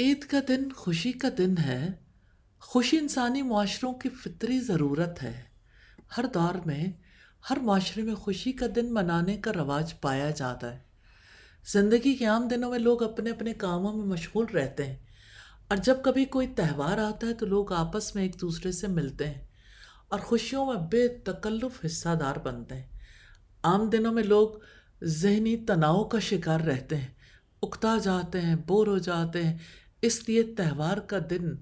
ईद का दिन खुशी का दिन है खुशी इंसानी माशरों की फितरी ज़रूरत है हर दौर में हर माशरे में खुशी का दिन मनाने का रवाज पाया जाता है ज़िंदगी के आम दिनों में लोग अपने अपने कामों में मशगूल रहते हैं और जब कभी कोई त्यौहार आता है तो लोग आपस में एक दूसरे से मिलते हैं और खुशियों में बेतकल्लुफ़ हिस्सादार बनते हैं आम दिनों में लोग जहनी तनाव का शिकार रहते हैं उकता जाते हैं बोर हो जाते हैं इसलिए त्यौहार का दिन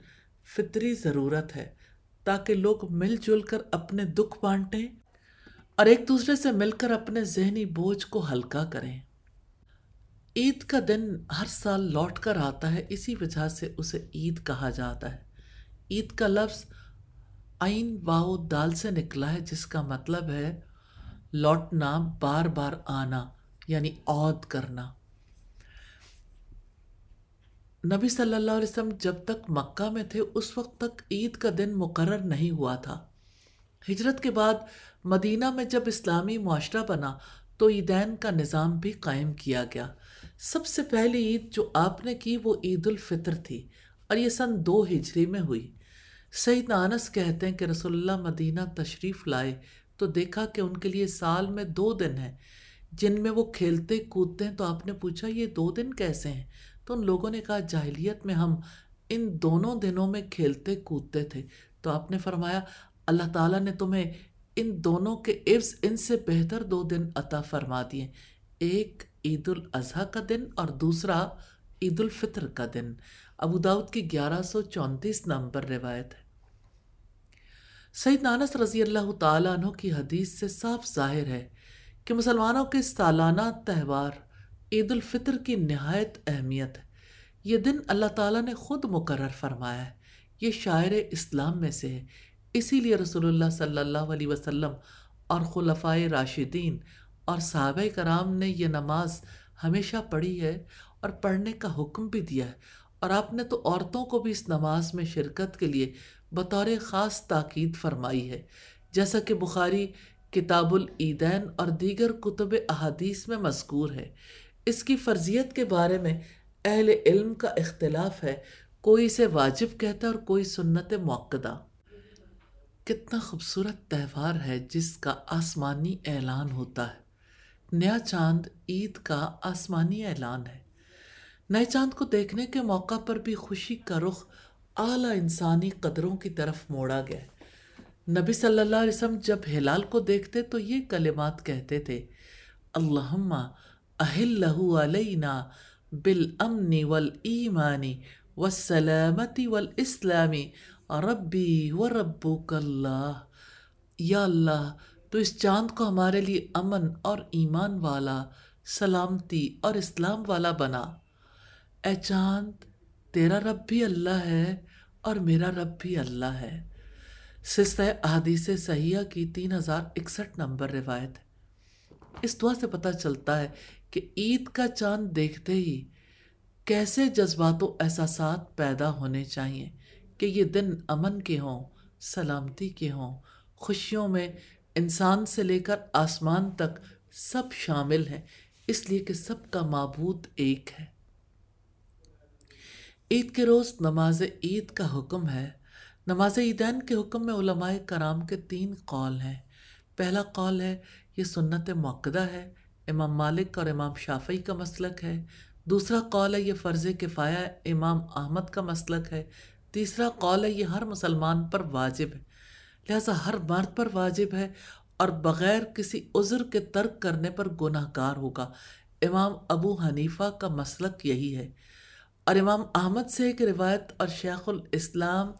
फितरी ज़रूरत है ताकि लोग मिलजुल कर अपने दुख बांटें और एक दूसरे से मिलकर अपने जहनी बोझ को हल्का करें ईद का दिन हर साल लौट कर आता है इसी वजह से उसे ईद कहा जाता है ईद का लफ्ज़ आइन वाओ दाल से निकला है जिसका मतलब है लौटना बार बार आना यानी औद करना नबी सल्लल्लाहु अलैहि वसल्लम जब तक मक्का में थे उस वक्त तक ईद का दिन मुकर नहीं हुआ था हिजरत के बाद मदीना में जब इस्लामी माशरा बना तो ईदैन का निज़ाम भी कायम किया गया सबसे पहली ईद जो आपने की वो ईद फितर थी और ये सन दो हिजरी में हुई सईद नानस कहते हैं कि रसोल्ला मदीना तशरीफ़ लाए तो देखा कि उनके लिए साल में दो दिन हैं जिनमें वो खेलते कूदते हैं तो आपने पूछा ये दो दिन कैसे हैं तो उन लोगों ने कहा जाहिलियत में हम इन दोनों दिनों में खेलते कूदते थे तो आपने फरमाया अल्लाह ताला ने तुम्हें इन दोनों के इव्स इनसे बेहतर दो दिन अता फरमा दिए एक ईद अजहा का दिन और दूसरा ईद फितर का दिन अबू दाऊद की ग्यारह सौ चौंतीस नंबर रिवायत है सईद नानस रजी अल्लाह तु की हदीस से साफ जाहिर है कि मुसलमानों के सालाना त्यौहार ईद फ़ितर की नहायत अहमियत है ये दिन अल्लाह ताला ने ख़ुद मुकर फरमाया है ये शायर इस्लाम में से है इसीलिए रसोल्ला सल्लल्लाहु अलैहि वसल्लम और ख़ुलफ़ाए राशिदीन और साहब कराम ने यह नमाज हमेशा पढ़ी है और पढ़ने का हुक्म भी दिया है और आपने तो औरतों को भी इस नमाज में शिरकत के लिए बतौर ख़ास ताक़द फरमाई है जैसा कि बुखारी किताबुल ईदैन और दीगर कुतुब अहादीस में मजकूर है इसकी फ़र्जियत के बारे में अहल इल्म का इख्तलाफ है कोई इसे वाजिब कहता है और कोई सुन्नत मौकदा कितना खूबसूरत त्यौहार है जिसका आसमानी ऐलान होता है नया चांद ईद का आसमानी ऐलान है नए चांद को देखने के मौका पर भी खुशी का रुख आला इंसानी कदरों की तरफ मोड़ा गया नबी सल्लल्लाहु अलैहि वसल्लम जब हिलाल को देखते तो ये कलिमात कहते थे अल्लाह अहिल्लहुअलैना वल वलईमान वल वलइस्लामी रब्बी व रब्बू या अल्लाह तो इस चांद को हमारे लिए अमन और ईमान वाला सलामती और इस्लाम वाला बना ए चांद तेरा रब भी अल्लाह है और मेरा रब भी अल्लाह है सिस्त अहदीस सहिया की तीन हज़ार इकसठ नंबर रिवायत है इस दुआ से पता चलता है कि ईद का चांद देखते ही कैसे जज्बात एहसास पैदा होने चाहिए कि ये दिन अमन के हों सलामती के हों खुशियों में इंसान से लेकर आसमान तक सब शामिल हैं इसलिए कि सब का मबूद एक है ईद के रोज़ नमाज ईद का हुक्म है नमाज ईदैन के हुक्म में कराम के तीन कौल हैं पहला कौल है ये सुन्नत मौक़दा है इमाम मालिक और इमाम शाफी का मसलक है दूसरा कौल है ये फ़र्ज़ किफ़ाया इमाम अहमद का मसलक है तीसरा कौल है ये हर मुसलमान पर वाजिब है लिहाजा हर मर्द पर वाजिब है और बग़ैर किसी उज़र के तर्क करने पर गुनाहगार होगा इमाम अबू हनीफ़ा का मसलक यही है और इमाम अहमद से एक रिवायत और शेखुल इस्लाम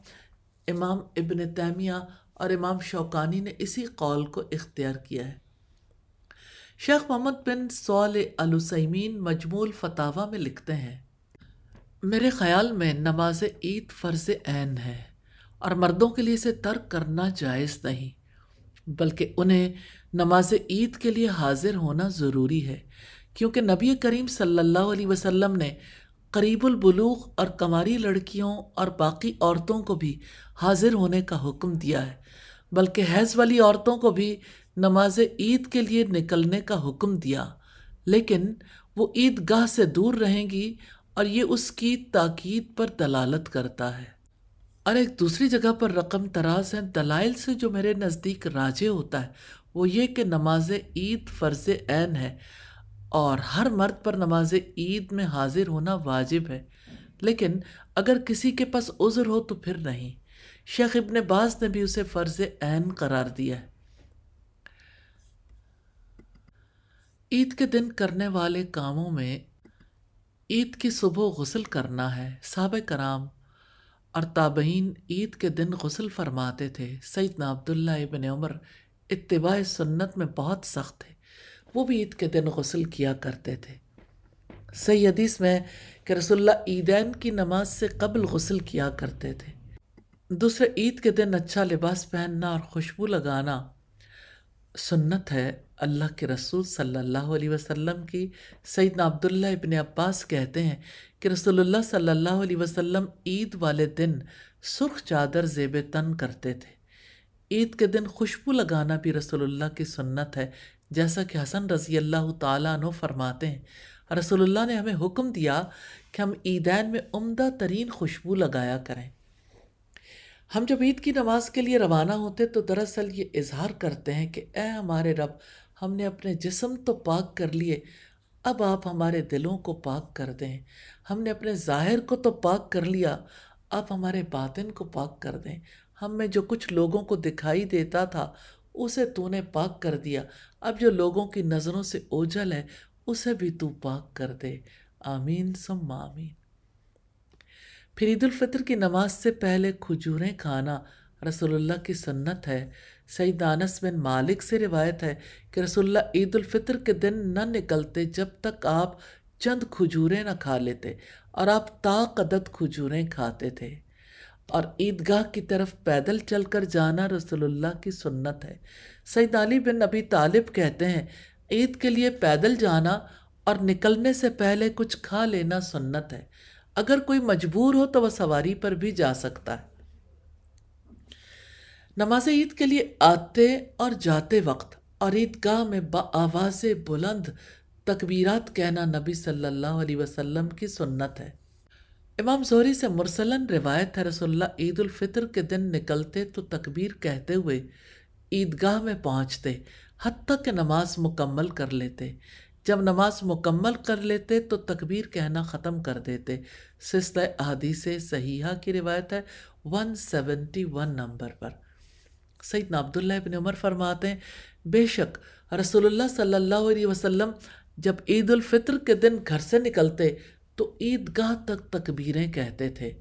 इमाम इबन तैमिया और इमाम शौकानी ने इसी कौल को इख्तियार किया है शेख मोहम्मद बिन सौल अलुसैमीन मजमूल फतावा में लिखते हैं मेरे ख्याल में नमाज ईद फ़र्ज़ ऐन है और मर्दों के लिए इसे तर्क करना जायज़ नहीं बल्कि उन्हें नमाज ईद के लिए हाजिर होना ज़रूरी है क्योंकि नबी करीम सल्लल्लाहु अलैहि वसल्लम ने करीबुल बलूक और कमारी लड़कियों और बाकी औरतों को भी हाजिर होने का हुक्म दिया है बल्कि हैज़ वाली औरतों को भी नमाज ईद के लिए निकलने का हुक्म दिया लेकिन वो ईदगाह से दूर रहेंगी और ये उसकी ताकीद पर दलालत करता है और एक दूसरी जगह पर रकम तराज है दलाइल से जो मेरे नज़दीक राजे होता है वो ये कि नमाज ईद फ़र्ज़ ऐन है और हर मर्द पर नमाज ईद में हाजिर होना वाजिब है लेकिन अगर किसी के पास उज़र हो तो फिर नहीं शेख इबन बाज ने भी उसे फ़र्ज़ ऐन करार दिया है ईद के दिन करने वाले कामों में ईद की सुबह गसल करना है सब कराम और ताबीन ईद के दिन गसल फरमाते थे सईदना अब्दुल्ला इबन उमर इतबा सुन्नत में बहुत सख्त थे वो भी ईद के दिन गसल किया करते थे सही हदीस में कि रसोल्ला ईदैन की नमाज से कबल गसल किया करते थे दूसरे ईद के दिन अच्छा लिबास पहनना और खुशबू लगाना सुन्नत है अल्लाह के रसूल सल्लल्लाहु अलैहि वसल्लम की सैदना अब्दुल्ला इबन अब्बास कहते हैं कि रसूलुल्लाह सल्लल्लाहु अलैहि वसल्लम ईद वाले दिन सुर्ख चादर जेब तन करते थे ईद के दिन खुशबू लगाना भी रसूलुल्लाह की सुन्नत है जैसा कि हसन रजी अल्लाह तु फरमाते हैं रसोल्ला ने हमें हुक्म दिया कि हम ईदैन में उमदा तरीन खुशबू लगाया करें हम जब ईद की नमाज़ के लिए रवाना होते तो दरअसल ये इजहार करते हैं कि ए हमारे रब हमने अपने जिसम तो पाक कर लिए अब आप हमारे दिलों को पाक कर दें हमने अपने ज़ाहिर को तो पाक कर लिया आप हमारे बातिन को पाक कर दें हम में जो कुछ लोगों को दिखाई देता था उसे तूने पाक कर दिया अब जो लोगों की नज़रों से ओझल है उसे भी तू पाक कर दे आमीन सम आमीन फिर ईद की नमाज से पहले खजूरें खाना रसोल्ला की सन्नत है सईद अनस बिन मालिक से रिवायत है कि रसुल्ला ईदालफ़ितर के दिन न निकलते जब तक आप चंद खजूरें न खा लेते और आप ताकदत खजूरें खाते थे और ईदगाह की तरफ पैदल चलकर जाना रसोल्ला की सुन्नत है सईद अली बिन नबी तालिब कहते हैं ईद के लिए पैदल जाना और निकलने से पहले कुछ खा लेना सुन्नत है अगर कोई मजबूर हो तो वह सवारी पर भी जा सकता है नमाज ईद के लिए आते और जाते वक्त और ईदगाह में आवाज़ बुलंद तकबीरत कहना नबी सल्लल्लाहु अलैहि वसल्लम की सुन्नत है इमाम जोहरी से मुरसलन रिवायत है रसोल्ला ईदालफ़ितर के दिन निकलते तो तकबीर कहते हुए ईदगाह में पहुँचते हती कि नमाज मुकम्मल कर लेते जब नमाज मुकम्मल कर लेते तो तकबीर कहना ख़त्म कर देते सिलसिला अहदीस सहीहा की रिवायत है 171 नंबर पर सईदना अब्दुल्ला बिन उमर फरमाते हैं बेशक रसोल्ला सल्ला वसम जब ईदालफ़ितर के दिन घर से निकलते तो ईदगाह तक तकबीरें कहते थे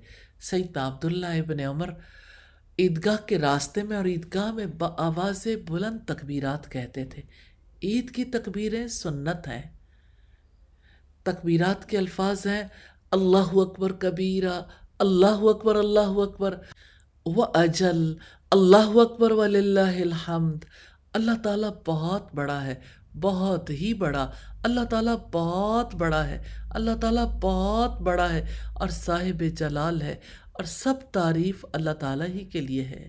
सईदना अब्दुल्ला बिन उमर ईदगाह के रास्ते में और ईदगाह में आवाज़ बुलंद तकबीरात कहते थे ईद की तकबीरें सुन्नत हैं तकबीरात के अल्फाज हैं अल्लाह अकबर कबीरा अल्लाह अकबर अल्लाह अकबर व अजल अल्लाह अकबर वल्हमद अल्लाह ताला बहुत बड़ा है बहुत ही बड़ा अल्लाह ताला बहुत बड़ा है अल्लाह ताला बहुत बड़ा है और साहिब जलाल है और सब तारीफ़ अल्लाह ताला ही के लिए है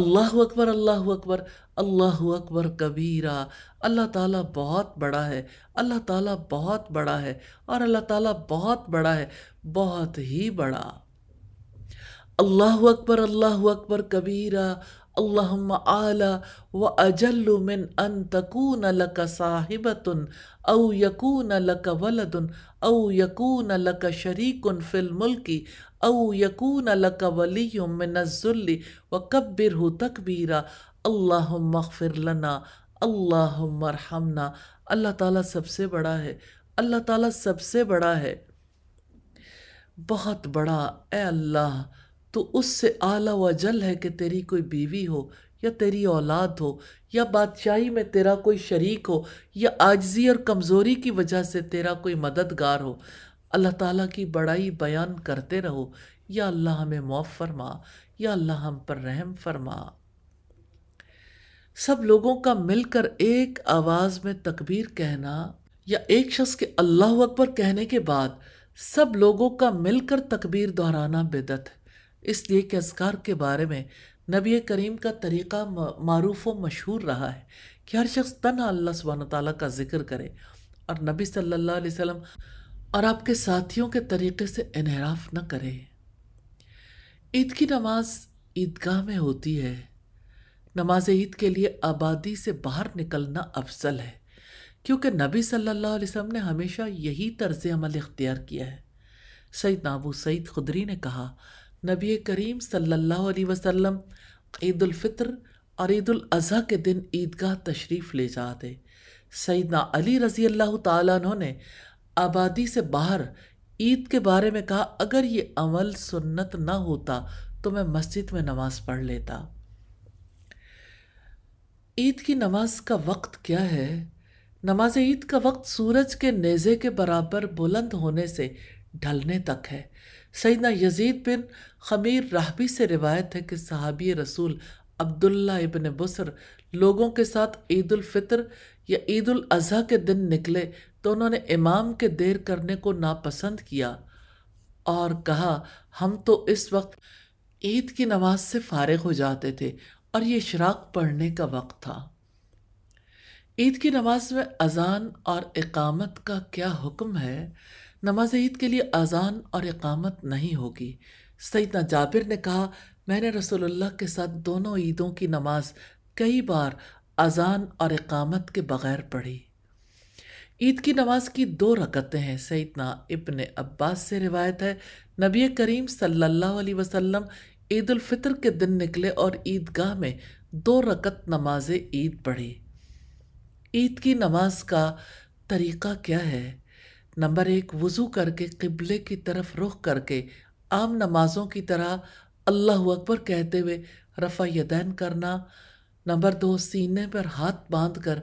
अल्लाह अकबर अल्लाह अकबर अल्लाह अकबर कबीरा अल्लाह ताला बहुत बड़ा है अल्लाह ताला बहुत बड़ा है और अल्लाह ताला बहुत बड़ा है बहुत ही बड़ा अल्लाह अकबर अल्लाह अकबर कबीरा अल्लाहम आला व अजल मिन अन तकून लक साहिबतुन औ यकून लक वलदुन औ यकून लक शरीकुन फिल मुल्की औ यकून लक वली मिनजुल्ली व कब्बिर तकबीरा अल्लाह मगफिर लना अल्लाह मरहमना अल्लाह ताला सबसे बड़ा है अल्लाह ताला सबसे बड़ा है बहुत बड़ा ए अल्लाह तो उससे आला व जल है कि तेरी कोई बीवी हो या तेरी औलाद हो या बादशाही में तेरा कोई शरीक हो या आजजी और कमज़ोरी की वजह से तेरा कोई मददगार हो अल्लाह ताला की बड़ाई बयान करते रहो या अल्लाह हमें मौफ़ फरमा या अल्लाह हम पर रहम फरमा सब लोगों का मिलकर एक आवाज़ में तकबीर कहना या एक शख्स के अल्लाह अकबर कहने के बाद सब लोगों का मिलकर तकबीर दोहराना बेदत है इसलिए कि असगार के बारे में नबी करीम का तरीक़ा मरूफ व मशहूर रहा है कि हर शख्स तना अल्लाह सुबहान ताली का ज़िक्र करे और नबी सल्लल्लाहु अलैहि वसल्लम और आपके साथियों के तरीक़े से इनहराफ न करे ईद की नमाज ईदगाह में होती है नमाज ईद के लिए आबादी से बाहर निकलना अफजल है क्योंकि नबी सल्लल्लाहु अलैहि वसल्लम ने हमेशा यही तर्ज अमल इख्तियार किया है सईद नाबू सईद खुदरी ने कहा नबी करीम सल्लल्लाहु अलैहि वसल्लम फितर और ईदाजी के दिन ईदगाह तशरीफ़ ले जाते सईदना अली रज़ी अल्लाह तु आबादी से बाहर ईद के बारे में कहा अगर ये अमल सुन्नत ना होता तो मैं मस्जिद में नमाज़ पढ़ लेता ईद की नमाज का वक्त क्या है नमाज ईद का वक्त सूरज के नेज़े के बराबर बुलंद होने से ढलने तक है सैदना यजीद बिन खमीर राहबी से रिवायत है कि सहाबी रसूल अब्दुल्ला इबन बसर लोगों के साथ ईद फितर या ईद अज़हा के दिन निकले तो उन्होंने इमाम के देर करने को नापसंद किया और कहा हम तो इस वक्त ईद की नमाज से फारग हो जाते थे और ये इशराक पढ़ने का वक्त था ईद की नमाज में अजान और इकामत का क्या हुक्म है नमाज ईद के लिए अजान और इकामत नहीं होगी सईदना जाबिर ने कहा मैंने रसोल्ला के साथ दोनों ईदों की नमाज कई बार अजान और इकामत के बगैर पढ़ी ईद की नमाज की दो रकतें हैं सईदना इबन अब्बास से रिवायत है नबी करीम सल्लल्लाहु अलैहि वसल्लम ईद उल फितर के दिन निकले और ईदगाह में दो रकत नमाज ईद पढ़ी ईद की नमाज का तरीक़ा क्या है नंबर एक वज़ू करके क़िबले की तरफ रुख करके आम नमाज़ों की तरह अल्लाह अकबर कहते हुए रफ़ा यदैन करना नंबर दो सीने पर हाथ बांध कर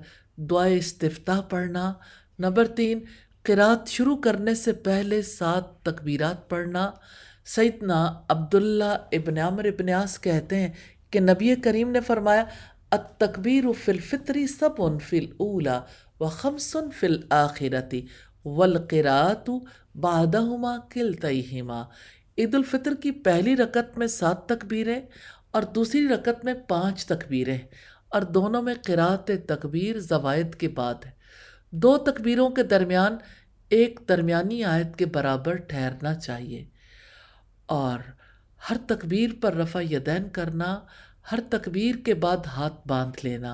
दुआ इस्तफ़ा पढ़ना नंबर तीन किरात शुरू करने से पहले सात तकबीरात पढ़ना सैदना अब्दुल्ला इबन अमर इबनयास कहते हैं कि नबी करीम ने फरमाया अत तकबीर फ़िलफ़ितरी सब उन फ़िल ऊला व खमसन फ़िल आखिरती वलक़रात बादहुमा किल तयमा ईदालफ़ितर की पहली रकत में सात तकबीरें और दूसरी रकत में पाँच तकबीरें और दोनों में किरात तकबीर जवायद के बाद है दो तकबीरों के दरमियान एक दरमियानी आयत के बराबर ठहरना चाहिए और हर तकबीर पर रफ़ा यदैन करना हर तकबीर के बाद हाथ बांध लेना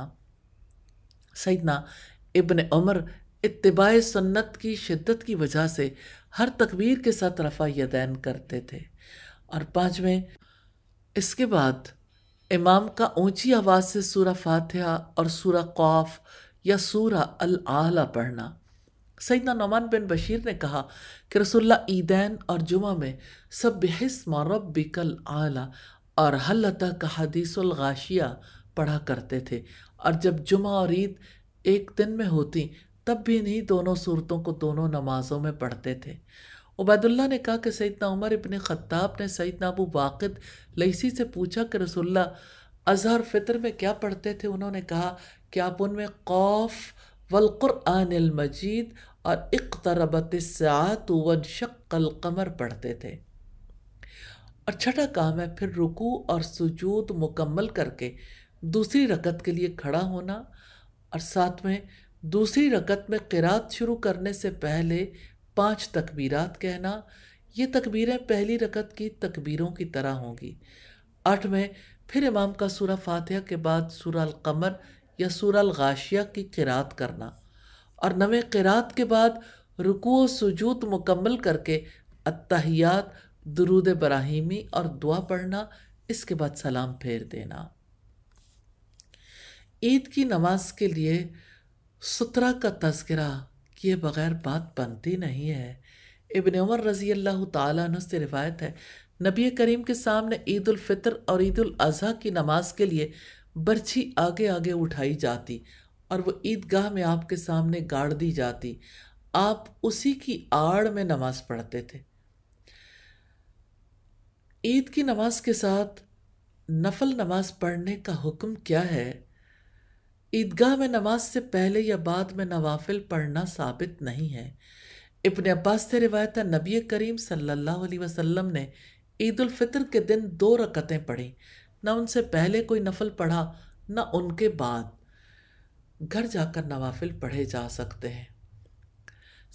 सैदना इबन उमर इतबा सन्नत की शिद्दत की वजह से हर तकबीर के साथ रफ़ा यदैन करते थे और पाँचवें इसके बाद इमाम का ऊंची आवाज़ से सूरा फातिहा और सूरा कौफ या सूरा अल आला पढ़ना सैदना नमान बिन बशीर ने कहा कि रसुल्ला ईदैन और जुमा में सब बेहस रबिकल आला और हल्लता का हदीसलगाशिया पढ़ा करते थे और जब जुमा और ईद एक दिन में होती तब भी नहीं दोनों सूरतों को दोनों नमाज़ों में पढ़ते थे उबैदुल्ला ने कहा कि सैदना उमर इबन ख़त्ताब ने सैदना अबू वाक़द लईसी से पूछा कि रसुल्ला अजहर फितर में क्या पढ़ते थे उन्होंने कहा कि आप उनमें कौफ वलकुर मजीद और इकतरबत सात वन शक्ल कमर पढ़ते थे और छठा काम है फिर रुकू और सुजूद मुकम्मल करके दूसरी रकत के लिए खड़ा होना और साथ में दूसरी रकत में किरात शुरू करने से पहले पांच तकबीरात कहना ये तकबीरें पहली रकत की तकबीरों की तरह होंगी आठ में फिर इमाम का सूरा फातिहा के बाद सूरा कमर या सूरा गाशिया की किरात करना और नवे किरात के बाद रुकू सजूत मुकम्मल करके अतहियात दरूद बराहिमी और दुआ पढ़ना इसके बाद सलाम फेर देना ईद की नमाज के लिए सुतरा का तस्करा किए बगैर बात बनती नहीं है इबन उमर रज़ी अल्लाह तु से रिवायत है नबी करीम के सामने ईद फ़ितर और ईद अज़ी की नमाज के लिए बर्छी आगे आगे उठाई जाती और वो ईदगाह में आपके सामने गाड़ दी जाती आप उसी की आड़ में नमाज पढ़ते थे ईद की नमाज के साथ नफल नमाज पढ़ने का हुक्म क्या है ईदगाह में नमाज से पहले या बाद में नवाफिल पढ़ना साबित नहीं है इबन अब्बास से रिवायत है नबी करीम सल्लल्लाहु अलैहि वसल्लम ने ईद फितर के दिन दो रकतें पढ़ी ना उनसे पहले कोई नफल पढ़ा ना उनके बाद घर जाकर नवाफिल पढ़े जा सकते हैं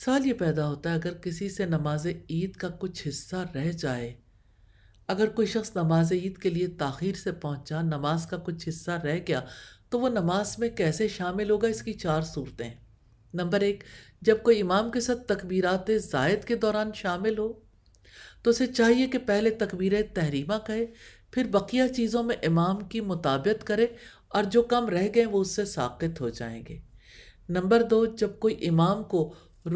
सवाल ये पैदा होता है अगर किसी से नमाज ईद का कुछ हिस्सा रह जाए अगर कोई शख्स नमाज ईद के लिए ताखिर से पहुंचा नमाज का कुछ हिस्सा रह गया तो वो नमाज में कैसे शामिल होगा इसकी चार सूरतें नंबर एक जब कोई इमाम के साथ तकबीरत जायद के दौरान शामिल हो तो उसे चाहिए कि पहले तकबीर तहरीमा कहे फिर बकिया चीज़ों में इमाम की मुताबियत करे और जो कम रह गए वो उससे साकित हो जाएंगे नंबर दो जब कोई इमाम को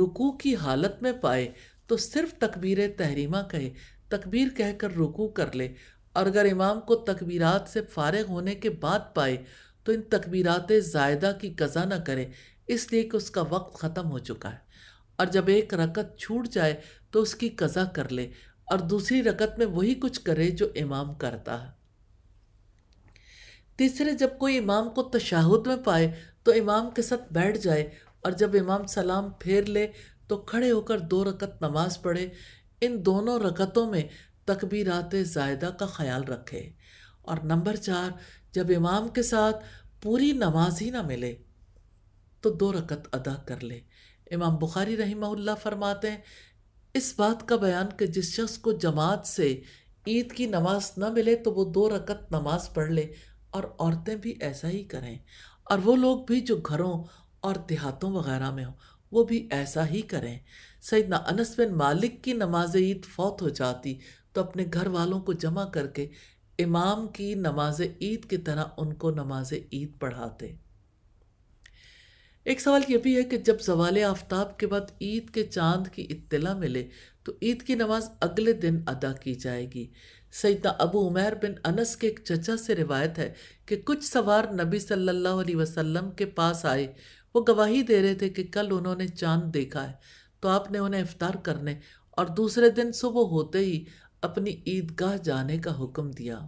रुकू की हालत में पाए तो सिर्फ तकबीर तहरीमा कहे तकबीर कहकर रुकू कर ले और अगर इमाम को तकबीरात से फारग होने के बाद पाए तो इन तकबीरात जायदा की कज़ा ना करें इसलिए कि उसका वक्त ख़त्म हो चुका है और जब एक रकत छूट जाए तो उसकी कज़ा कर ले और दूसरी रकत में वही कुछ करे जो इमाम करता है तीसरे जब कोई इमाम को तशाहुद में पाए तो इमाम के साथ बैठ जाए और जब इमाम सलाम फेर ले तो खड़े होकर दो रकत नमाज पढ़े इन दोनों रकतों में तकबीरात जायदा का ख्याल रखे और नंबर चार जब इमाम के साथ पूरी नमाज ही ना मिले तो दो रकत अदा कर ले इमाम बुखारी रहीमल्ला फरमाते हैं इस बात का बयान कि जिस शख्स को जमात से ईद की नमाज ना मिले तो वो दो रकत नमाज पढ़ ले और औरतें भी ऐसा ही करें और वो लोग भी जो घरों और देहातों वगैरह में हों वो भी ऐसा ही करें सैदना अनस बिन मालिक की नमाज ईद फौत हो जाती तो अपने घर वालों को जमा करके इमाम की नमाज ईद की तरह उनको नमाज ईद पढ़ाते एक सवाल यह भी है कि जब जवाल आफ्ताब के बाद ईद के चांद की इत्तला मिले तो ईद की नमाज अगले दिन अदा की जाएगी सैदना अबू उमैर बिन अनस के एक चचा से रिवायत है कि कुछ सवार नबी सल्लल्लाहु अलैहि वसल्लम के पास आए वो गवाही दे रहे थे कि कल उन्होंने चांद देखा है तो आपने उन्हें इफ्तार करने और दूसरे दिन सुबह होते ही अपनी ईदगाह जाने का हुक्म दिया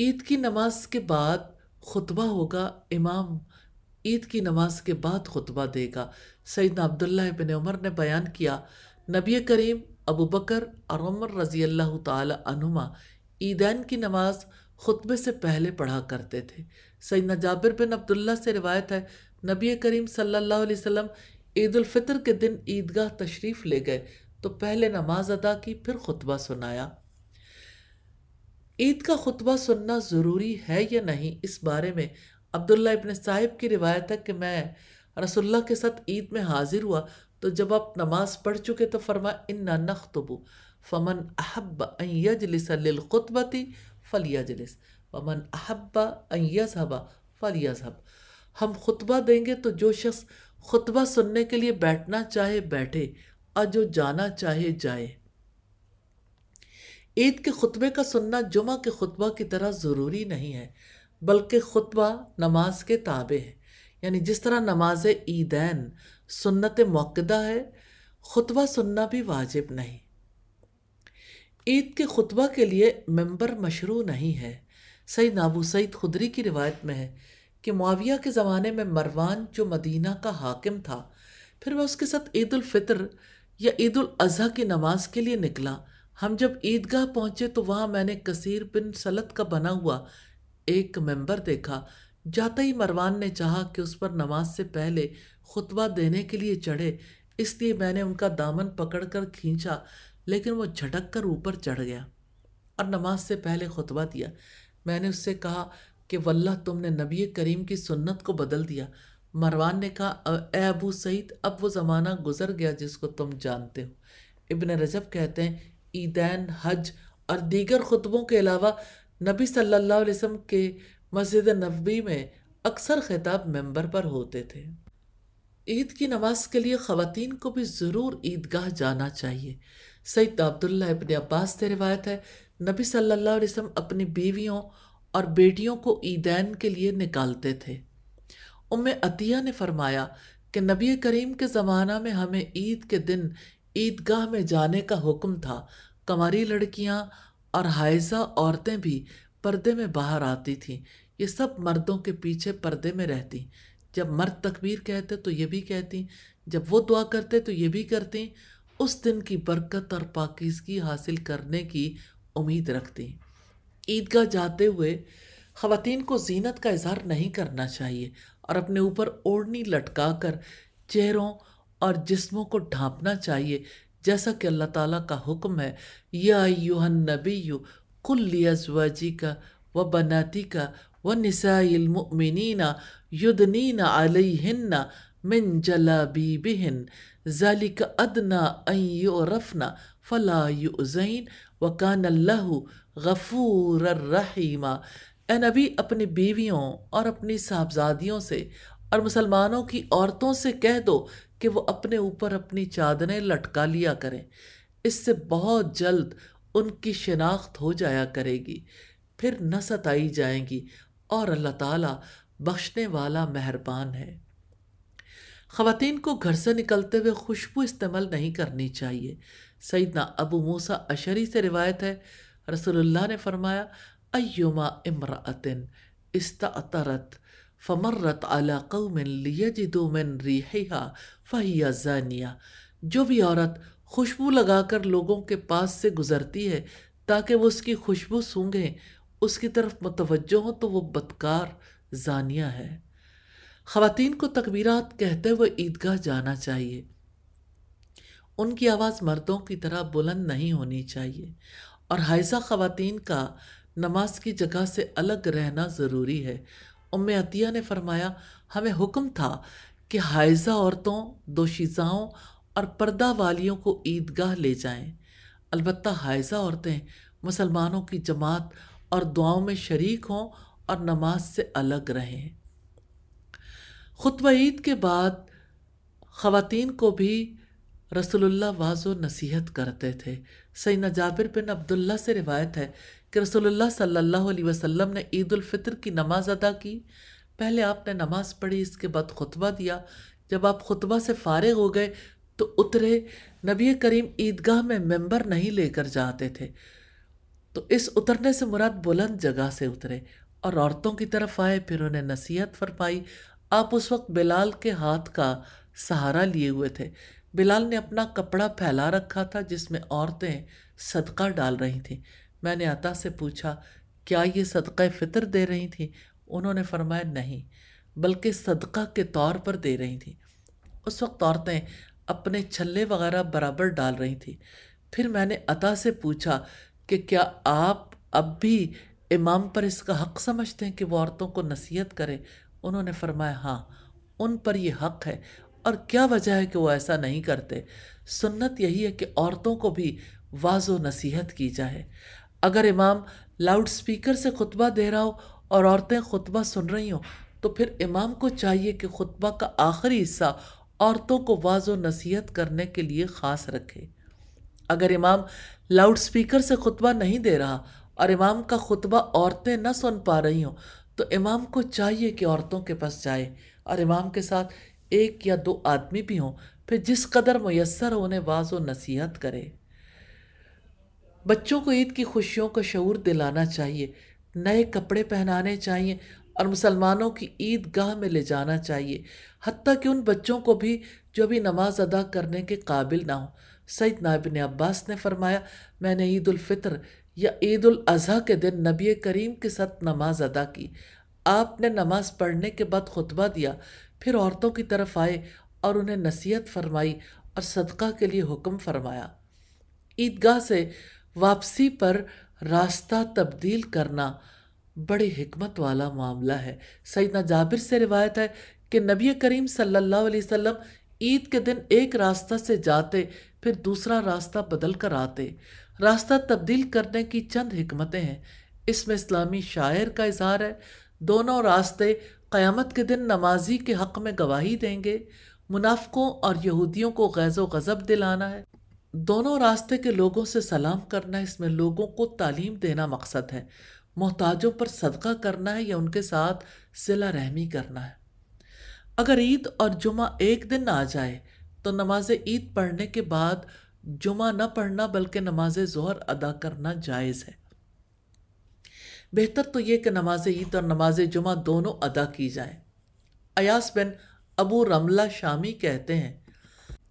ईद की नमाज के बाद खुतबा होगा इमाम ईद की नमाज के बाद खुतबा देगा सईद अब्दुल्ला बिन उमर ने बयान किया नबी करीम अबू बकर और उमर रज़ी अल्लाह तुमा ईदैन की नमाज खुतबे से पहले पढ़ा करते थे न जाबिर बिन अब्दुल्ला से रिवायत है नबी करीम सल्लल्लाहु अलैहि वसल्लम ईदालफ़ितर के दिन ईदगाह तशरीफ़ ले गए तो पहले नमाज अदा की फिर खुतबा सुनाया ईद का खुतबा सुनना ज़रूरी है या नहीं इस बारे में अब्दुल्ला इबन साहिब की रिवायत है कि मैं रसुल्ला के साथ ईद में हाजिर हुआ तो जब आप नमाज पढ़ चुके तो फरमा इन्ना तबू फमन अहब यजलिस खुतबती फलिया जलिस वमन अहब्बा यसहबा फल यसहब हम खुतबा देंगे तो जो शख्स खुतबा सुनने के लिए बैठना चाहे बैठे और जो जाना चाहे जाए ईद के खुतबे का सुनना जुमा के खुतबा की तरह ज़रूरी नहीं है बल्कि खुतबा नमाज के ताबे है यानी जिस तरह नमाज ईदैन सुन्नत मौकदा है खुतबा सुनना भी वाजिब नहीं ईद के खुतबा के लिए मेंबर मशरू नहीं है सईद नाबू सईद खुदरी की रिवायत में है कि मुआविया के ज़माने में मरवान जो मदीना का हाकिम था फिर मैं उसके साथ ईद फितर या ईद अज़ी की नमाज के लिए निकला हम जब ईदगाह पहुँचे तो वहाँ मैंने कसीर बिन सलत का बना हुआ एक मेंबर देखा जाते ही मरवान ने चाहा कि उस पर नमाज से पहले खुतबा देने के लिए चढ़े इसलिए मैंने उनका दामन पकड़कर खींचा लेकिन वो झटक कर ऊपर चढ़ गया और नमाज से पहले खुतबा दिया मैंने उससे कहा कि वल्ला तुमने नबी करीम की सुन्नत को बदल दिया मरवान ने कहा ए अबू सईद अब वो ज़माना गुजर गया जिसको तुम जानते हो इबन रजब कहते हैं ईदैन हज और दीगर खुतबों के अलावा नबी सल्लल्लाहु अलैहि वसल्लम के मस्जिद नबी में अक्सर खिताब मेंबर पर होते थे ईद की नमाज के लिए ख़वान को भी ज़रूर ईदगाह जाना चाहिए सईद अब्दुल्ला इबन अब्बास से रिवायत है नबी सल्लल्लाहु अलैहि वसल्लम अपनी बीवियों और बेटियों को ईदैन के लिए निकालते थे उम अतिया ने फरमाया कि नबी करीम के ज़माना में हमें ईद के दिन ईदगाह में जाने का हुक्म था कमारी लड़कियां और हाइजा औरतें भी पर्दे में बाहर आती थीं ये सब मर्दों के पीछे पर्दे में रहती जब मर्द तकबीर कहते तो ये भी कहती जब वो दुआ करते तो ये भी करती उस दिन की बरकत और पाकिजगी हासिल करने की उम्मीद रखती ईदगाह जाते हुए ख़वान को जीनत का इजहार नहीं करना चाहिए और अपने ऊपर ओढ़नी लटका कर चेहरों और जिस्मों को ढांपना चाहिए जैसा कि अल्लाह ताला का हुक्म है या यूहन नबी यू कुल का व बनाती का व निसाइलमिनना ना अलहिन्ना मिन बिहन ज़ालिक अदना रफ़ना फ़ला युज़ैन वकान अल्लाह गफ़ूर रहीमा ए नबी अपनी बीवियों और अपनी साहबजादियों से और मुसलमानों की औरतों से कह दो कि वो अपने ऊपर अपनी चादरें लटका लिया करें इससे बहुत जल्द उनकी शिनाख्त हो जाया करेगी फिर न सताई जाएंगी और अल्लाह ताला बख्शने वाला मेहरबान है ख़वान को घर से निकलते हुए खुशबू इस्तेमाल नहीं करनी चाहिए सईदना अबू मूसा अशरी से रिवायत है रसोल्ला ने फरमाया अयुमा इमरातिन इस्तारत फमर्रत अला कौमिन जिदोमिन रिहा फ़हिया जानिया जो भी औरत खुशबू लगाकर लोगों के पास से गुज़रती है ताकि वो उसकी खुशबू सूंघें उसकी तरफ मुतवजो हों तो वो बदकार जानिया है खातन को तकबीरत कहते हुए ईदगाह जाना चाहिए उनकी आवाज़ मर्दों की तरह बुलंद नहीं होनी चाहिए और हाइजा ख़वान का नमाज की जगह से अलग रहना ज़रूरी है उम अतिया ने फरमाया हमें हुक्म था कि हाइजा औरतों दोशीज़ाओं और पर्दा वालियों को ईदगाह ले जाएं। अलबत् हाइजा औरतें मुसलमानों की जमात और दुआओं में शरीक हों और नमाज से अलग रहें खुतब ईद के बाद ख़वान को भी रसोल्ला वाजो नसीहत करते थे सैना जाबिर बिन अब्दुल्ला से रिवायत है कि रसोल्ला सल्लल्लाहु अलैहि ने ईदालफ़ितर की नमाज़ अदा की पहले आपने नमाज़ पढ़ी इसके बाद खुतबा दिया जब आप खुतबा से फारग हो गए तो उतरे नबी करीम ईदगाह में मेंबर नहीं लेकर जाते थे तो इस उतरने से मुराद बुलंद जगह से उतरे और औरतों की तरफ आए फिर उन्हें नसीहत फरमाई आप उस वक्त बिलाल के हाथ का सहारा लिए हुए थे बिलाल ने अपना कपड़ा फैला रखा था जिसमें औरतें सदका डाल रही थीं मैंने अता से पूछा क्या ये सदक़े फ़ितर दे रही थी उन्होंने फरमाया नहीं बल्कि सदका के तौर पर दे रही थी उस वक्त औरतें अपने छल्ले वगैरह बराबर डाल रही थी फिर मैंने अता से पूछा कि क्या आप अब भी इमाम पर इसका हक समझते हैं कि वो औरतों को नसीहत करें उन्होंने फरमाया हाँ उन पर यह हक है और क्या वजह है कि वो ऐसा नहीं करते सुन्नत यही है कि औरतों को भी वाज नसीहत की जाए अगर इमाम लाउड स्पीकर से खुतबा दे रहा हो और औरतें खुतबा सुन रही हों तो फिर इमाम को चाहिए कि खुतबा का आखिरी हिस्सा औरतों को वाज नसीहत करने के लिए ख़ास रखे अगर इमाम लाउड स्पीकर से खुतबा नहीं दे रहा और इमाम का खुतबा औरतें न सुन पा रही हों तो इमाम को चाहिए कि औरतों के पास जाए और इमाम के साथ एक या दो आदमी भी हों फिर जिस कदर मैसर हो उन्हें वाज व नसीहत करे बच्चों को ईद की खुशियों का शूर दिलाना चाहिए नए कपड़े पहनाने चाहिए और मुसलमानों की ईद गाह में ले जाना चाहिए हती कि उन बच्चों को भी जो भी नमाज अदा करने के काबिल ना हो सईद नाबिन अब्बास ने फरमाया मैंने ईदालफितर या ईद अज़ी के दिन नबी करीम के साथ नमाज अदा की आपने नमाज पढ़ने के बाद खुतबा दिया फिर औरतों की तरफ आए और उन्हें नसीहत फरमाई और सदका के लिए हुक्म फरमाया ईदगाह से वापसी पर रास्ता तब्दील करना बड़ी हमत वाला मामला है सईदना जाबिर से रिवायत है कि नबी करीम सल्लल्लाहु वम ईद के दिन एक रास्ता से जाते फिर दूसरा रास्ता बदल कर आते रास्ता तब्दील करने की चंद हमतें हैं इसमें इस्लामी शायर का इजहार है दोनों रास्ते क़यामत के दिन नमाजी के हक़ में गवाही देंगे मुनाफ़ों और यहूदियों को गैज़ो गज़ब दिलाना है दोनों रास्ते के लोगों से सलाम करना है इसमें लोगों को तालीम देना मकसद है मोहताजों पर सदका करना है या उनके साथ सिला रहमी करना है अगर ईद और जुमा एक दिन आ जाए तो नमाज ईद पढ़ने के बाद जुमा न पढ़ना बल्कि नमाज जहर अदा करना जायज़ है बेहतर तो यह कि नमाज ईद और नमाज जुमा दोनों अदा की जाए अयास बिन अबू रमला शामी कहते हैं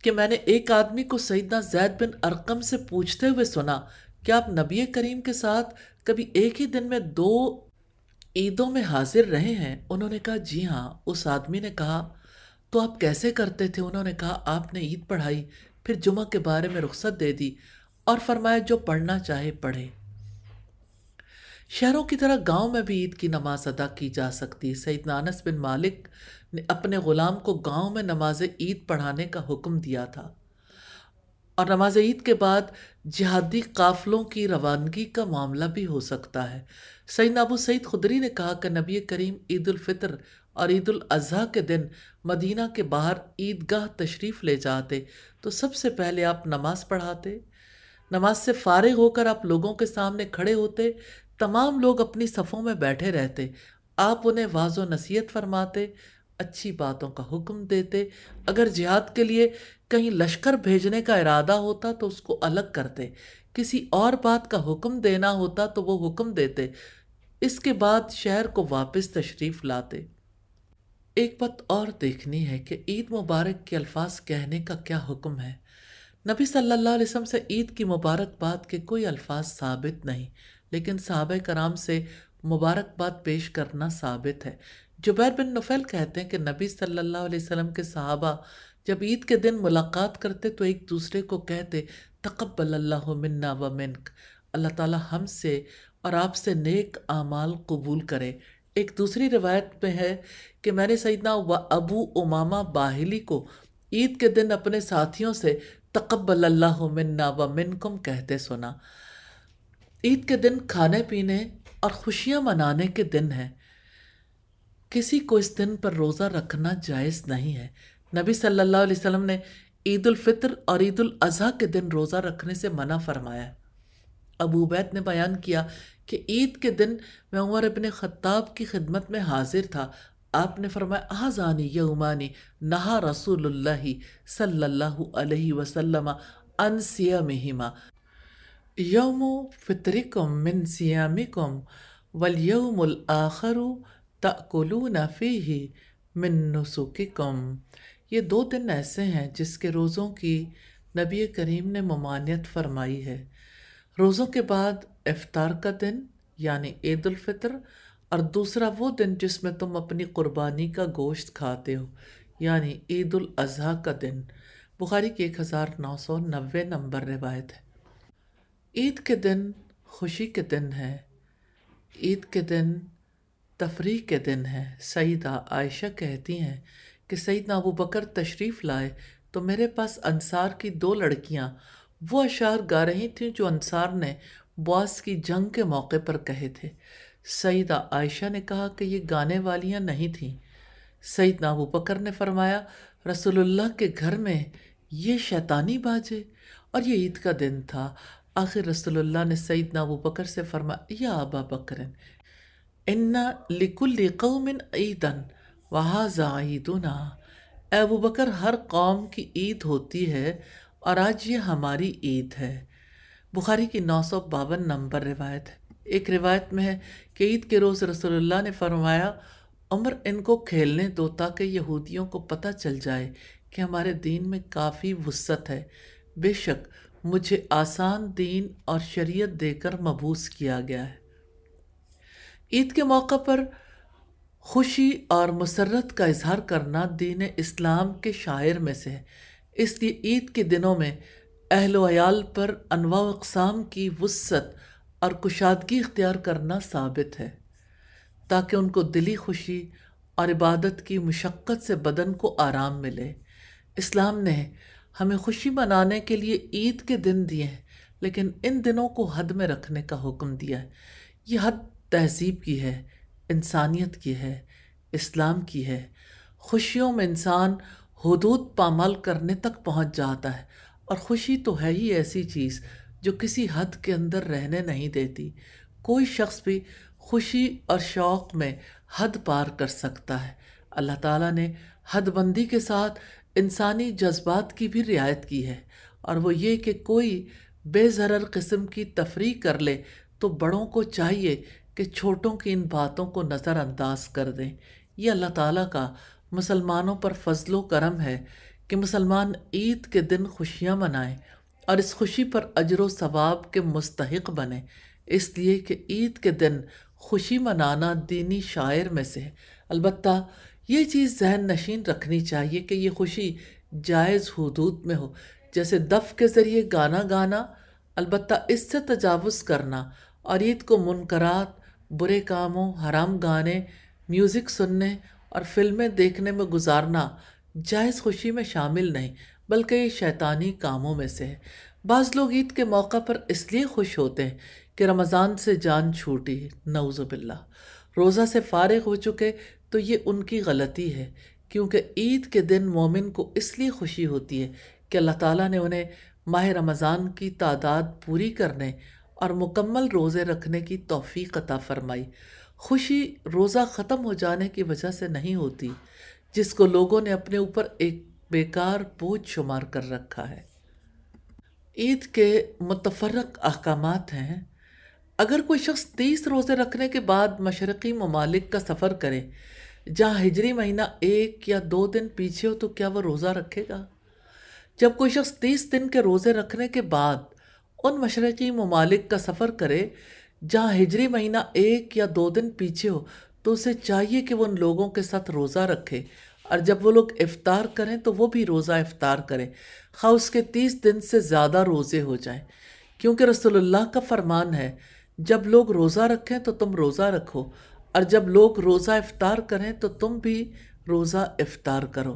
कि मैंने एक आदमी को सईदना जैद बिन अरकम से पूछते हुए सुना कि आप नबी करीम के साथ कभी एक ही दिन में दो ईदों में हाजिर रहे हैं उन्होंने कहा जी हाँ उस आदमी ने कहा तो आप कैसे करते थे उन्होंने कहा आपने ईद पढ़ाई फिर जुमा के बारे में रुख्सत दे दी और फरमाया जो पढ़ना चाहे पढ़े शहरों की तरह गांव में भी ईद की नमाज अदा की जा सकती सईद नानस बिन मालिक ने अपने ग़ुलाम को गांव में नमाज ईद पढ़ाने का हुक्म दिया था और नमाज ईद के बाद जिहादी काफ़लों की रवानगी का मामला भी हो सकता है सईद अबू सईद खुदरी ने कहा कि नबी करीम ईद और अज़ी के दिन मदीना के बाहर ईदगाह तशरीफ़ ले जाते तो सबसे पहले आप नमाज़ पढ़ाते नमाज से फारग होकर आप लोगों के सामने खड़े होते तमाम लोग अपनी सफ़ों में बैठे रहते आप उन्हें वाजो नसीहत फरमाते अच्छी बातों का हुक्म देते अगर जिहाद के लिए कहीं लश्कर भेजने का इरादा होता तो उसको अलग करते किसी और बात का हुक्म देना होता तो वो हुक्म देते इसके बाद शहर को वापस तशरीफ़ लाते एक बात और देखनी है कि ईद मुबारक के अल्फाज कहने का क्या हुक्म है नबी सल्लल्लाहु अलैहि वसल्लम से ईद की मुबारकबाद के कोई अल्फाज साबित नहीं लेकिन साहब कराम से मुबारकबाद पेश करना साबित है जुबैर बिन नफ़ैल कहते हैं कि नबी सल्लल्लाहु अलैहि वसल्लम के साहबा जब ईद के दिन मुलाकात करते तो एक दूसरे को कहते तकबल्ला मन्ना व मिनक अल्लाह ताला से और आपसे नेक आमाल कबूल करे एक दूसरी रिवायत में है कि मैंने सईदना व अबू उमामा बाहिली को ईद के दिन अपने साथियों से तकबल अल्लाह मन्ना व मिनकुम कहते सुना ईद के दिन खाने पीने और खुशियाँ मनाने के दिन हैं किसी को इस दिन पर रोज़ा रखना जायज़ नहीं है नबी सल्लल्लाहु अलैहि वसल्लम ने ईद उल फितर और ईद उल अजहा के दिन रोज़ा रखने से मना फरमाया अबू बैत ने बयान किया कि ईद के दिन मैं उमर अपने ख़ताब की खिदमत में हाजिर था आपने फरमाया आज़ानी यमानी नहा रसूल सल्ला अलैहि वसल्लम अन सियामिहिमा यौम फितरिकम मिन सियामिकम वल यौमुल आखर नफ़ी ही मिन नसुकिकम ये दो दिन ऐसे हैं जिसके रोज़ों की नबी करीम ने ममानियत फरमाई है रोज़ों के बाद इफ्तार का दिन यानि ईदालफ़ितर और दूसरा वो दिन जिसमें तुम अपनी कुर्बानी का गोश्त खाते हो यानि ईद अज़हा का दिन बुखारी की एक हज़ार नौ सौ नबे नंबर रिवायत है ईद के दिन खुशी के दिन है ईद के दिन तफरी के दिन है सईदा आयशा कहती हैं कि सईदना अबू बकर तशरीफ़ लाए तो मेरे पास अंसार की दो लड़कियाँ वो अशार गा रही थी जो अंसार ने बॉस की जंग के मौके पर कहे थे सईदा आयशा ने कहा कि ये गाने वालियाँ नहीं थीं सईद नाबू बकर ने फरमाया रसोल्ला के घर में ये शैतानी बाजे और ये ईद का दिन था आखिर रसोल्ला ने सईद नाबू बकर से फरमाया आबा बकर इन्ना लिकुल कौमिन ईदन वहाजा ईदना अबू बकर हर कौम की ईद होती है और आज ये हमारी ईद है बुखारी की नौ सौ बावन नंबर रिवायत है एक रिवायत में है कि ईद के रोज़ रसोल्ला ने फरमाया उम्र इनको खेलने दो ताकि यहूदियों को पता चल जाए कि हमारे दीन में काफ़ी वसत है बेशक मुझे आसान दीन और शरीयत देकर मबूस किया गया है ईद के मौका पर खुशी और मसरत का इजहार करना दीन इस्लाम के शायर में से है इसलिए ईद के दिनों में अहलोयाल पर अनवा अकसाम की वसत और कुशादगी इख्तियार करना साबित है ताकि उनको दिली खुशी और इबादत की मशक्क़त से बदन को आराम मिले इस्लाम ने हमें खुशी मनाने के लिए ईद के दिन दिए हैं लेकिन इन दिनों को हद में रखने का हुक्म दिया है ये हद तहजीब की है इंसानियत की है इस्लाम की है खुशियों में इंसान हदूद पामाल करने तक पहुंच जाता है और ख़ुशी तो है ही ऐसी चीज़ जो किसी हद के अंदर रहने नहीं देती कोई शख्स भी खुशी और शौक़ में हद पार कर सकता है अल्लाह ताला ने हदबंदी के साथ इंसानी जज्बात की भी रियायत की है और वो ये कि कोई बेजरर किस्म की तफरी कर ले तो बड़ों को चाहिए कि छोटों की इन बातों को नज़रअंदाज कर दें यह अल्लाह ताला का मुसलमानों पर फजलो करम है कि मुसलमान ईद के दिन खुशियाँ मनाएं और इस खुशी पर अजर सवाब के मुस्तक बने इसलिए कि ईद के दिन खुशी मनाना दीनी शायर में से है अलबत् ये चीज़ जहन नशीन रखनी चाहिए कि ये खुशी जायज़ हदूद में हो जैसे दफ़ के ज़रिए गाना गाना अलबत् इससे तजावज़ करना और ईद को मुनकरात बुरे कामों हराम गाने म्यूज़िक सुनने और फिल्में देखने में गुजारना जायज़ खुशी में शामिल नहीं बल्कि ये शैतानी कामों में से है बाज़ लोग ईद के मौका पर इसलिए खुश होते हैं कि रमज़ान से जान छूटी नवज़बिल्ला रोज़ा से फारग हो चुके तो ये उनकी गलती है क्योंकि ईद के दिन मोमिन को इसलिए खुशी होती है कि अल्लाह ताला ने उन्हें माह रमज़ान की तादाद पूरी करने और मुकम्मल रोज़े रखने की तोफ़ी अता फ़रमाई खुशी रोज़ा ख़त्म हो जाने की वजह से नहीं होती जिसको लोगों ने अपने ऊपर एक बेकार बोझ शुमार कर रखा है ईद के मतफरक अहकाम हैं अगर कोई शख्स तीस रोज़े रखने के बाद मशरक़ी ममालिक का सफ़र करे जहाँ हिजरी महीना एक या दो दिन पीछे हो तो क्या वह रोज़ा रखेगा जब कोई शख्स तीस दिन के रोज़े रखने के बाद उन मशरक़ी ममालिक का सफ़र करे जहाँ हिजरी महीना एक या दो दिन पीछे हो तो उसे चाहिए कि वो उन लोगों के साथ रोज़ा रखे और जब वो लोग इफ़ार करें तो वो भी रोज़ा इफ़ार करें खा उसके तीस दिन से ज़्यादा रोज़े हो जाएं क्योंकि रसोल्ला का फरमान है जब लोग रोज़ा रखें तो तुम रोज़ा रखो और जब लोग रोज़ा इफ़ार करें तो तुम भी रोज़ा इफ्तार करो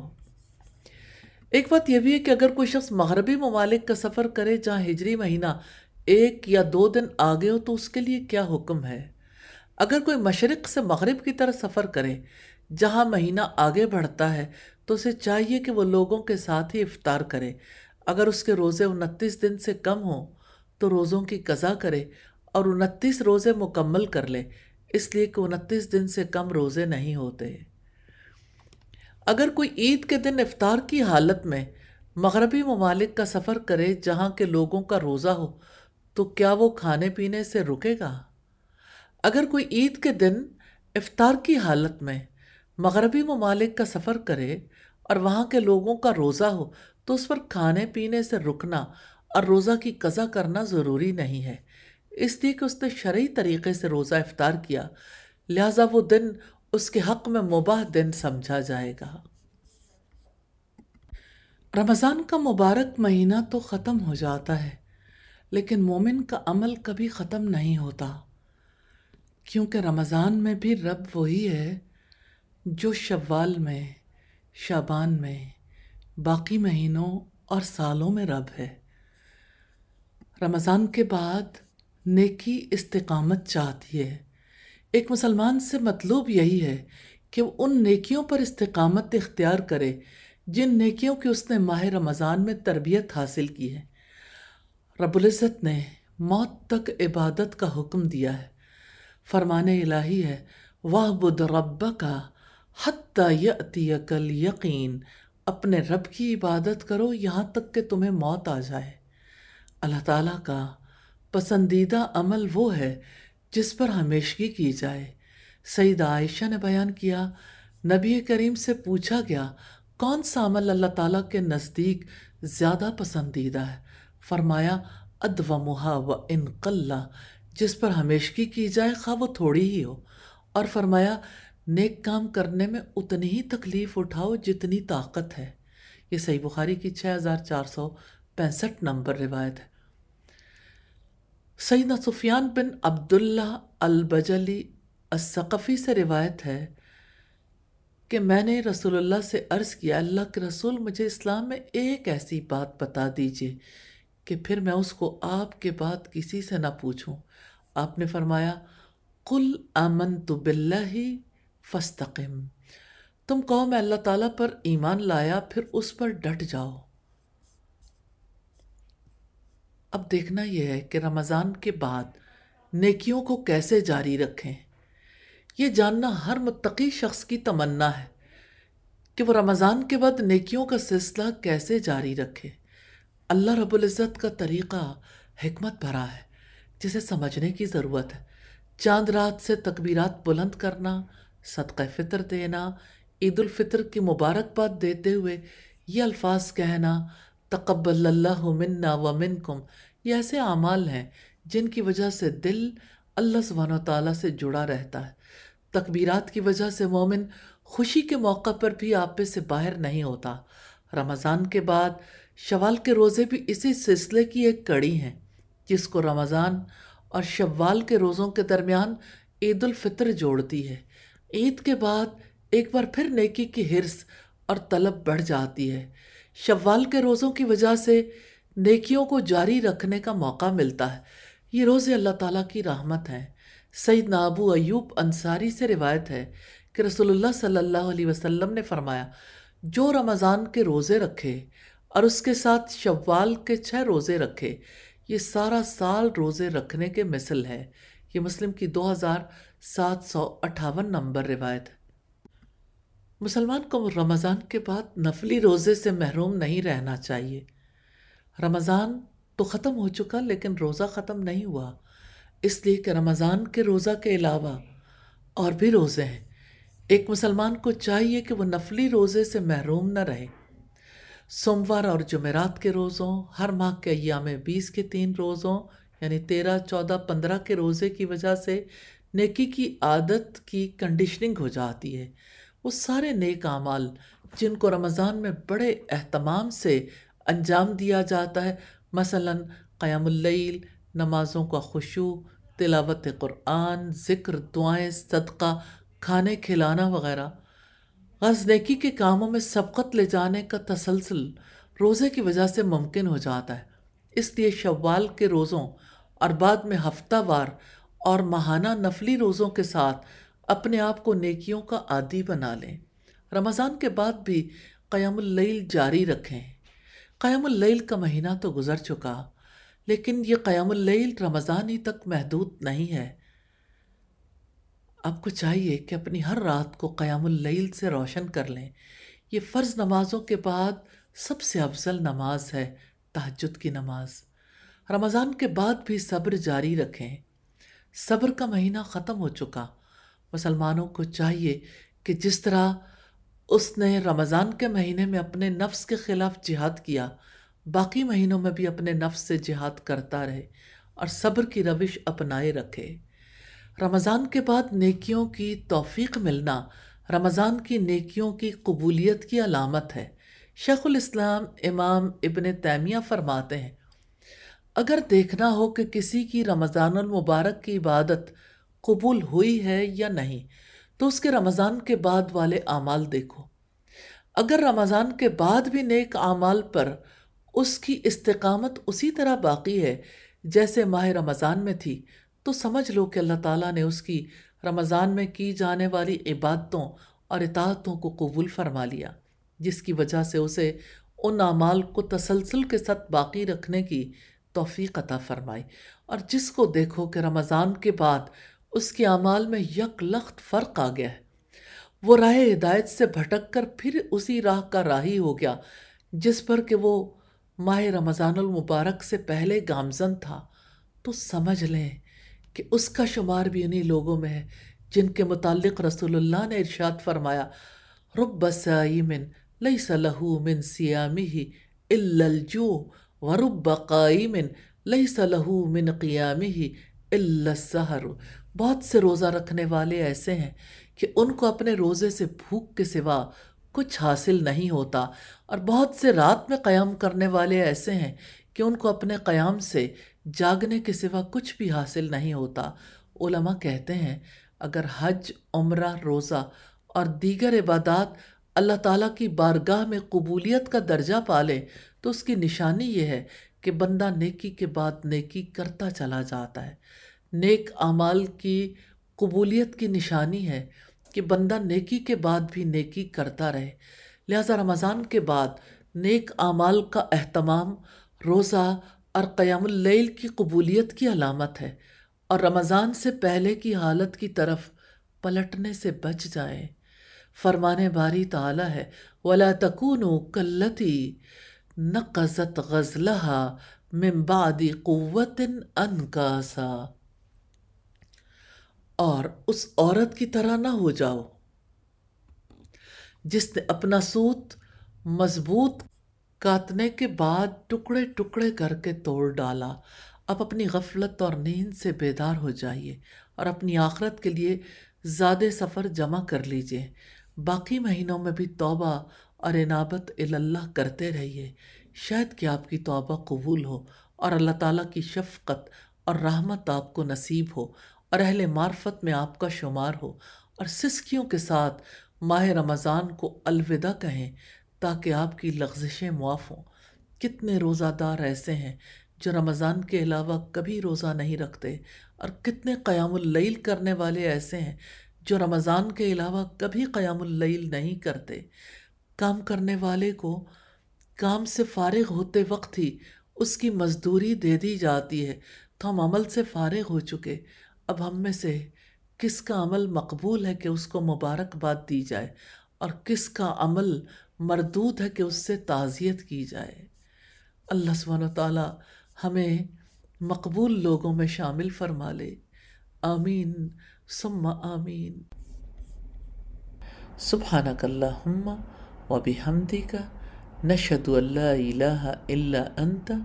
एक बात यह भी है कि अगर कोई शख्स मगरबी ममालिक का सफ़र करे जहाँ हिजरी महीना एक या दो दिन आगे हो तो उसके लिए क्या हुक्म है अगर कोई मशरक़ से मगरब की तरह सफ़र करे जहाँ महीना आगे बढ़ता है तो उसे चाहिए कि वह लोगों के साथ ही इफ़ार करे अगर उसके रोज़े उनतीस दिन से कम हो तो रोज़ों की कज़ा करे और उनतीस रोज़े मुकम्मल कर ले इसलिए कि उनतीस दिन से कम रोज़े नहीं होते अगर कोई ईद के दिन इफ़ार की हालत में मगरबी ममालिक का सफ़र करे जहाँ के लोगों का रोज़ा हो तो क्या वो खाने पीने से रुकेगा अगर कोई ईद के दिन इफ्तार की हालत में मगरबी ममालिक का सफ़र करे और वहाँ के लोगों का रोज़ा हो तो उस पर खाने पीने से रुकना और रोज़ा की कज़ा करना ज़रूरी नहीं है इसलिए कि उसने शरी तरीक़े से रोज़ा इफ्तार किया लिहाजा वो दिन उसके हक़ में मुबाह दिन समझा जाएगा रमज़ान का मुबारक महीना तो ख़त्म हो जाता है लेकिन मोमिन का अमल कभी ख़त्म नहीं होता क्योंकि रमज़ान में भी रब वही है जो शवाल में शाबान में बाकी महीनों और सालों में रब है रमज़ान के बाद नेकी इस्तकामत चाहती है एक मुसलमान से मतलूब यही है कि वो उन नेकियों पर इस्तकामत इख्तियार करे जिन नेकियों की उसने माह रमज़ान में तरबियत हासिल की है रबुल्ज़त ने मौत तक इबादत का हुक्म दिया है फरमान इलाही है वह बुद रब का हती यकल यकीन अपने रब की इबादत करो यहाँ तक कि तुम्हें मौत आ जाए अल्लाह ताला का पसंदीदा अमल वो है जिस पर हमेशगी की जाए सईद आयशा ने बयान किया नबी करीम से पूछा गया कौन सा अमल अल्लाह ताला के नज़दीक ज़्यादा पसंदीदा है फरमाया अदवा मुहा व इनकल्ला जिस पर हमेशगी की जाए खा वो थोड़ी ही हो और फरमाया नेक काम करने में उतनी ही तकलीफ़ उठाओ जितनी ताकत है ये सही बुखारी की छः हज़ार चार सौ पैंसठ नंबर रिवायत है सईद सुफियान बिन अब्दुल्ला अलबजली असक़फ़ी से रिवायत है कि मैंने रसूलुल्लाह से अर्ज़ किया अल्लाह के रसूल मुझे इस्लाम में एक ऐसी बात बता दीजिए कि फिर मैं उसको आपके बाद किसी से ना पूछूं आपने फरमाया कुल अमन तो बिल्ला ही फस्तकम तुम कहो मैं अल्लाह ताला पर ईमान लाया फिर उस पर डट जाओ अब देखना यह है कि रमज़ान के बाद नेकियों को कैसे जारी रखें यह जानना हर मुतकी शख्स की तमन्ना है कि वो रमज़ान के बाद नेकियों का सिलसिला कैसे जारी रखे अल्लाह रबुल्ज़त का तरीक़ा हमत भरा है जिसे समझने की ज़रूरत है चांद रात से तकबीरात बुलंद करना सदक़ फ़ितर देना ईदालफ़ितर की मुबारकबाद देते हुए ये अल्फाज कहना तकबल्ला मन्ना व मिन कुम ये ऐसे अमाल हैं जिनकी वजह से दिल अल्लाह सुबहान ताली से जुड़ा रहता है तकबीरात की वजह से मोमिन खुशी के मौका पर भी आपे से बाहर नहीं होता रमज़ान के बाद शवाल के रोज़े भी इसी सिलसिले की एक कड़ी हैं जिसको रमज़ान और शवाल के रोज़ों के दरमियान ईदालफ़ितर जोड़ती है ईद के बाद एक बार फिर नेकी की हिरस और तलब बढ़ जाती है शवाल के रोज़ों की वजह से नेकियों को जारी रखने का मौका मिलता है ये रोज़े अल्लाह ताला की रहमत हैं सईद नाबू अयूब अंसारी से रिवायत है कि रसोल्ला सल्लल्लाहु अलैहि वसल्लम ने फ़रमाया जो रमज़ान के रोज़े रखे और उसके साथ शव्वाल के छः रोज़े रखे ये सारा साल रोज़े रखने के मिसल है ये मुस्लिम की दो हज़ार सात सौ अट्ठावन नंबर रिवायत है मुसलमान को रमज़ान के बाद नफली रोज़े से महरूम नहीं रहना चाहिए रमज़ान तो ख़त्म हो चुका लेकिन रोज़ा ख़त्म नहीं हुआ इसलिए कि रमज़ान के रोज़ा के अलावा और भी रोज़े हैं एक मुसलमान को चाहिए कि वह नफली रोज़े से महरूम न रहे सोमवार और जमेरात के रोज़ों हर माह के अयाम बीस के तीन रोज़ों यानी तेरह चौदह पंद्रह के रोज़े की वजह से नेकी की आदत की कंडीशनिंग हो जाती है वो सारे नेक आमाल जिनको रमज़ान में बड़े अहतमाम से अंजाम दिया जाता है मसलन क़यामुल्लैल नमाज़ों का खुशू तिलावत क़ुरान ज़िक्र दुआएं सदका खाने खिलाना वगैरह गजनेकी के कामों में सबकत ले जाने का तसलसल रोज़े की वजह से मुमकिन हो जाता है इसलिए शवाल के रोज़ों और बाद में हफ्तावार और माहाना नफली रोज़ों के साथ अपने आप को नेकियों का आदि बना लें रमज़ान के बाद भी क़यामल जारी रखें क़यामल का महीना तो गुज़र चुका लेकिन ये क़याम रमज़ान ही तक महदूद नहीं है आपको चाहिए कि अपनी हर रात को क़यामल से रोशन कर लें ये फ़र्ज़ नमाज़ों के बाद सबसे अफजल नमाज है तहजद की नमाज रमज़ान के बाद भी सब्र जारी रखें सब्र का महीना ख़त्म हो चुका मुसलमानों को चाहिए कि जिस तरह उसने रमज़ान के महीने में अपने नफ्स के ख़िलाफ़ जिहाद किया बाकी महीनों में भी अपने नफ्स से जिहाद करता रहे और सब्र की रविश अपनाए रखे रमज़ान के बाद नेकियों की तोफ़ी मिलना रमज़ान की नेकियों की कबूलीत की अलामत है शेखुल इस्लाम इमाम इबन तैमिया फरमाते हैं अगर देखना हो कि किसी की रमज़ान मुबारक की इबादत कबूल हुई है या नहीं तो उसके रमज़ान के बाद वाले अमाल देखो अगर रमज़ान के बाद भी नेक आमाल पर उसकी इस्तकामत उसी तरह बाकी है जैसे माह रमज़ान में थी तो समझ लो कि अल्लाह ताला ने उसकी रमज़ान में की जाने वाली इबादतों और इतातों को कबूल फरमा लिया जिसकी वजह से उसे उन अमाल को तसलसल के साथ बाकी रखने की तोफ़ी अता फरमाई और जिसको देखो कि रमज़ान के बाद उसके अमाल में यक लख्त फ़र्क आ गया है वो राह हिदायत से भटक कर फिर उसी राह का राही हो गया जिस पर कि वो माह रमज़ानमबारक से पहले गामजन था तो समझ लें कि उसका शुमार भी इन्हीं लोगों में है जिनके मुतालिक रसूलुल्लाह ने इरशाद फरमाया रुब साइमिन लई सलहू मिन सियामी ही इल्लजू व रुब काइमिन लई सलहू मिन क़ियामी ही इल्लसहर बहुत से रोज़ा रखने वाले ऐसे हैं कि उनको अपने रोज़े से भूख के सिवा कुछ हासिल नहीं होता और बहुत से रात में क़याम करने वाले ऐसे हैं कि उनको अपने क़याम से जागने के सिवा कुछ भी हासिल नहीं होता उलमा कहते हैं अगर हज उम्र रोज़ा और दीगर इबादत अल्लाह ताला की बारगाह में कबूलियत का दर्जा पा ले तो उसकी निशानी यह है कि बंदा नेकी के बाद नेकी करता चला जाता है नेक आमाल की कबूलियत की निशानी है कि बंदा नेकी के बाद भी नेकी करता रहे लिहाजा रमज़ान के बाद नेक आमाल का अहतमाम रोज़ा और क़यामल की कबूलियत की अलामत है और रमज़ान से पहले की हालत की तरफ पलटने से बच जाएं फरमाने बारी ताला है वला तकून कल्लती नक़ज़त गज़लहा मिम्बादी क़वत अनकासा और उस औरत की तरह ना हो जाओ जिसने अपना सूत मजबूत काटने के बाद टुकड़े टुकड़े करके तोड़ डाला अब अपनी गफलत और नींद से बेदार हो जाइए और अपनी आखरत के लिए ज़्यादा सफ़र जमा कर लीजिए बाकी महीनों में भी तौबा और इनाबत अल्लाह करते रहिए शायद कि आपकी तौबा कबूल हो और अल्लाह ताला की शफ़क़त और रहमत आपको नसीब हो और अहल मार्फत में आपका शुमार हो और सिसकियों के साथ माह रमज़ान को अलविदा कहें ताकि आपकी लफ्जिशें मुआफ़ हों कितने रोज़ादार ऐसे हैं जो रमज़ान के अलावा कभी रोज़ा नहीं रखते और कितने क़यामल करने वाले ऐसे हैं जो रमज़ान के अलावा कभी क़यामल नहीं करते काम करने वाले को काम से फारग होते वक्त ही उसकी मजदूरी दे दी जाती है तो हम अमल से फारग हो चुके अब हम में से किसका अमल मकबूल है कि उसको मुबारकबाद दी जाए और किसका अमल मरदूत है कि उससे ताज़ियत की जाए अल्लाह सुबहान ताली हमें मकबूल लोगों में शामिल फरमा ले आमीन सुम्मा आमीन सुबहानकल्लाहुम्मा व बिहमदिका नशहदु अल्ला इलाहा इल्ला अंता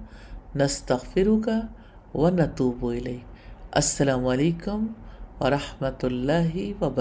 नस्तगफिरुका व नतूबु इलैक अस्सलाम वालेकुम व रहमतुल्लाहि व